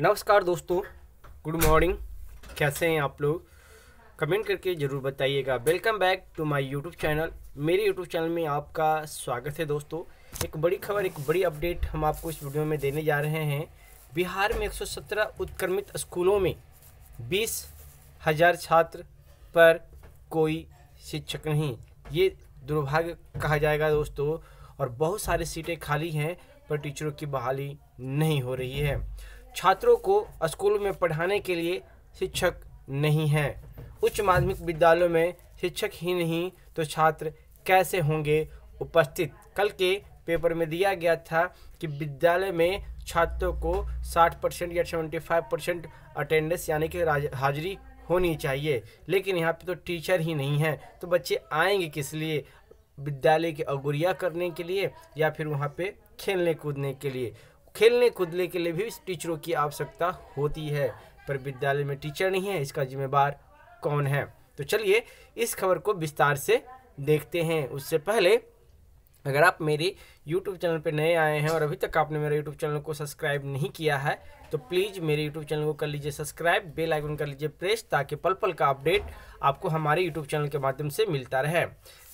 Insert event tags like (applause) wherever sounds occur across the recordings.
नमस्कार दोस्तों good morning कैसे हैं आप लोग कमेंट करके ज़रूर बताइएगा welcome back to my YouTube channel मेरे यूट्यूब चैनल में आपका स्वागत है दोस्तों एक बड़ी खबर एक बड़ी अपडेट हम आपको इस वीडियो में देने जा रहे हैं बिहार में 117 उत्क्रमित स्कूलों में बीस हजार छात्र पर कोई शिक्षक नहीं ये दुर्भाग्य कहा जाएगा दोस्तों और बहुत सारी सीटें खाली हैं पर टीचरों की बहाली नहीं हो रही है छात्रों को स्कूलों में पढ़ाने के लिए शिक्षक नहीं हैं उच्च माध्यमिक विद्यालयों में शिक्षक ही नहीं तो छात्र कैसे होंगे उपस्थित कल के पेपर में दिया गया था कि विद्यालय में छात्रों को 60 परसेंट या 75 परसेंट अटेंडेंस यानी कि हाजिरी होनी चाहिए लेकिन यहाँ पे तो टीचर ही नहीं है तो बच्चे आएंगे किस लिए विद्यालय की अगुरिया करने के लिए या फिर वहाँ पे खेलने कूदने के लिए खेलने कूदने के लिए भी टीचरों की आवश्यकता होती है पर विद्यालय में टीचर नहीं है इसका जिम्मेवार कौन है तो चलिए इस खबर को विस्तार से देखते हैं उससे पहले अगर आप मेरे YouTube चैनल पर नए आए हैं और अभी तक आपने मेरे YouTube चैनल को सब्सक्राइब नहीं किया है तो प्लीज़ मेरे YouTube चैनल को कर लीजिए सब्सक्राइब बेल आइकन कर लीजिए प्रेस ताकि पल पल का अपडेट आपको हमारे YouTube चैनल के माध्यम से मिलता रहे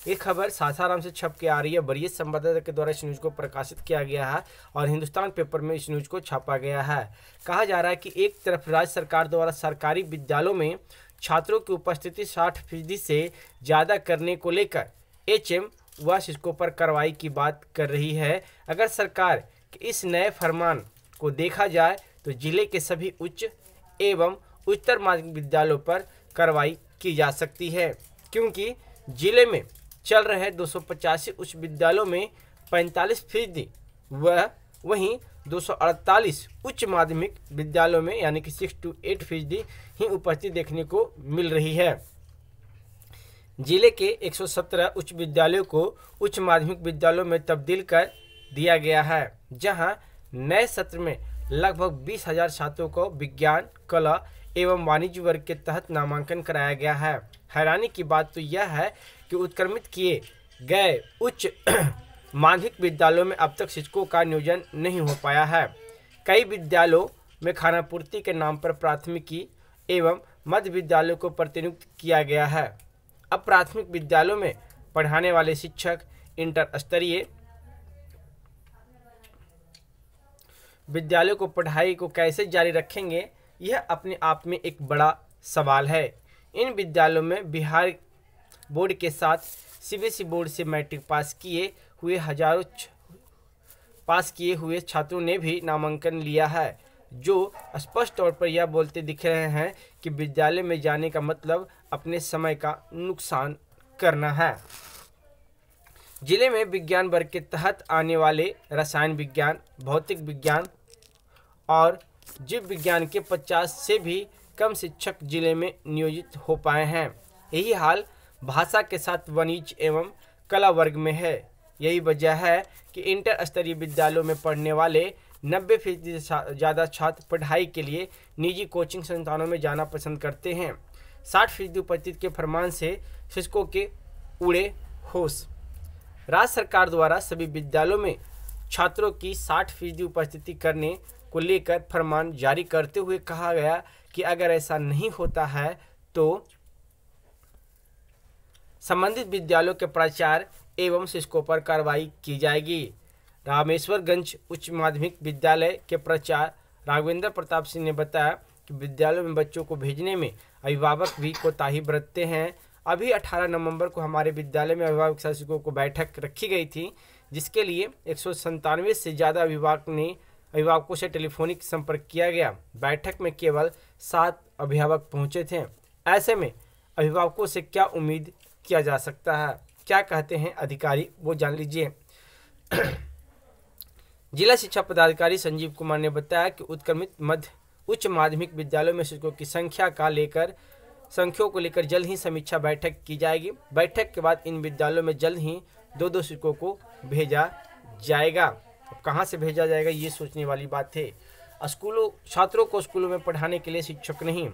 ये खबर सासाराम से छप के आ रही है बरिय संवाददाता के द्वारा इस न्यूज़ को प्रकाशित किया गया है और हिंदुस्तान पेपर में इस न्यूज़ को छापा गया है कहा जा रहा है कि एक तरफ राज्य सरकार द्वारा सरकारी विद्यालयों में छात्रों की उपस्थिति साठ फीसदी से ज़्यादा करने को लेकर एच वह शिक्षकों पर कार्रवाई की बात कर रही है अगर सरकार के इस नए फरमान को देखा जाए तो जिले के सभी उच्च एवं उच्चतर माध्यमिक विद्यालयों पर कार्रवाई की जा सकती है क्योंकि जिले में चल रहे दो उच्च विद्यालयों में पैंतालीस फीसदी व वहीं 248 उच्च माध्यमिक विद्यालयों में यानी कि सिक्स टू एट फीसदी ही उपस्थिति देखने को मिल रही है जिले के 117 उच्च विद्यालयों को उच्च माध्यमिक विद्यालयों में तब्दील कर दिया गया है जहां नए सत्र में लगभग बीस हजार छात्रों को विज्ञान कला एवं वाणिज्य वर्ग के तहत नामांकन कराया गया है हैरानी की बात तो यह है कि उत्क्रमित किए गए उच्च (clears throat) माध्यमिक विद्यालयों में अब तक शिक्षकों का नियोजन नहीं हो पाया है कई विद्यालयों में खानापूर्ति के नाम पर प्राथमिकी एवं मध्य विद्यालयों को प्रतिनियुक्त किया गया है अब प्राथमिक विद्यालयों में पढ़ाने वाले शिक्षक इंटर स्तरीय विद्यालयों को पढ़ाई को कैसे जारी रखेंगे यह अपने आप में एक बड़ा सवाल है इन विद्यालयों में बिहार बोर्ड के साथ सी e बोर्ड से मैट्रिक पास किए हुए हजारों पास किए हुए छात्रों ने भी नामांकन लिया है जो स्पष्ट तौर पर यह बोलते दिख रहे हैं कि विद्यालय में जाने का मतलब अपने समय का नुकसान करना है जिले में विज्ञान वर्ग के तहत आने वाले रसायन विज्ञान भौतिक विज्ञान और जीव विज्ञान के 50 से भी कम शिक्षक जिले में नियोजित हो पाए हैं यही हाल भाषा के साथ वनिज एवं कला वर्ग में है यही वजह है कि इंटर स्तरीय विद्यालयों में पढ़ने वाले नब्बे फीसदी से ज़्यादा छात्र पढ़ाई के लिए निजी कोचिंग संस्थानों में जाना पसंद करते हैं साठ फीसदी उपस्थित के फरमान से शिक्षकों के उड़े होश राज्य सरकार द्वारा सभी विद्यालयों में छात्रों की साठ फीसदी उपस्थिति करने को लेकर फरमान जारी करते हुए कहा गया कि अगर ऐसा नहीं होता है तो संबंधित विद्यालयों के प्राचार्य एवं शिक्षकों पर कार्रवाई की जाएगी रामेश्वरगंज उच्च माध्यमिक विद्यालय के प्रचार राघवेंद्र प्रताप सिंह ने बताया कि विद्यालयों में बच्चों को भेजने में अभिभावक भी कोताही बरतते हैं अभी 18 नवंबर को हमारे विद्यालय में अभिभावक शासकों को बैठक रखी गई थी जिसके लिए एक से ज़्यादा अभिभावक ने अभिभावकों से टेलीफोनिक संपर्क किया गया बैठक में केवल सात अभिभावक पहुँचे थे ऐसे में अभिभावकों से क्या उम्मीद किया जा सकता है क्या कहते हैं अधिकारी वो जान लीजिए जिला शिक्षा पदाधिकारी संजीव कुमार ने बताया कि उत्क्रमित मध्य उच्च माध्यमिक विद्यालयों में शिक्षकों की संख्या का लेकर संख्यों को लेकर जल्द ही समीक्षा बैठक की जाएगी बैठक के बाद इन विद्यालयों में जल्द ही दो दो शिक्षकों को भेजा जाएगा कहाँ से भेजा जाएगा ये सोचने वाली बात है स्कूलों छात्रों को स्कूलों में पढ़ाने के लिए शिक्षक नहीं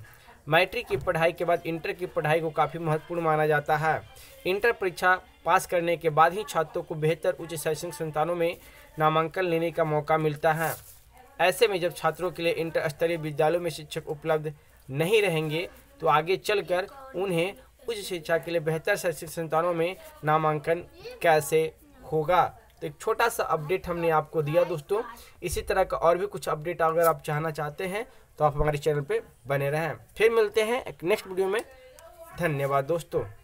मैट्रिक की पढ़ाई के बाद इंटर की पढ़ाई को काफ़ी महत्वपूर्ण माना जाता है इंटर परीक्षा पास करने के बाद ही छात्रों को बेहतर उच्च शैक्षणिक संस्थानों में नामांकन लेने का मौका मिलता है ऐसे में जब छात्रों के लिए इंटर स्तरीय विद्यालयों में शिक्षक उपलब्ध नहीं रहेंगे तो आगे चलकर उन्हें उच्च शिक्षा के लिए बेहतर शैक्षणिक संस्थानों में नामांकन कैसे होगा तो एक छोटा सा अपडेट हमने आपको दिया दोस्तों इसी तरह का और भी कुछ अपडेट अगर आप चाहना चाहते हैं तो आप हमारे चैनल पर बने रहें फिर मिलते हैं एक नेक्स्ट वीडियो में धन्यवाद दोस्तों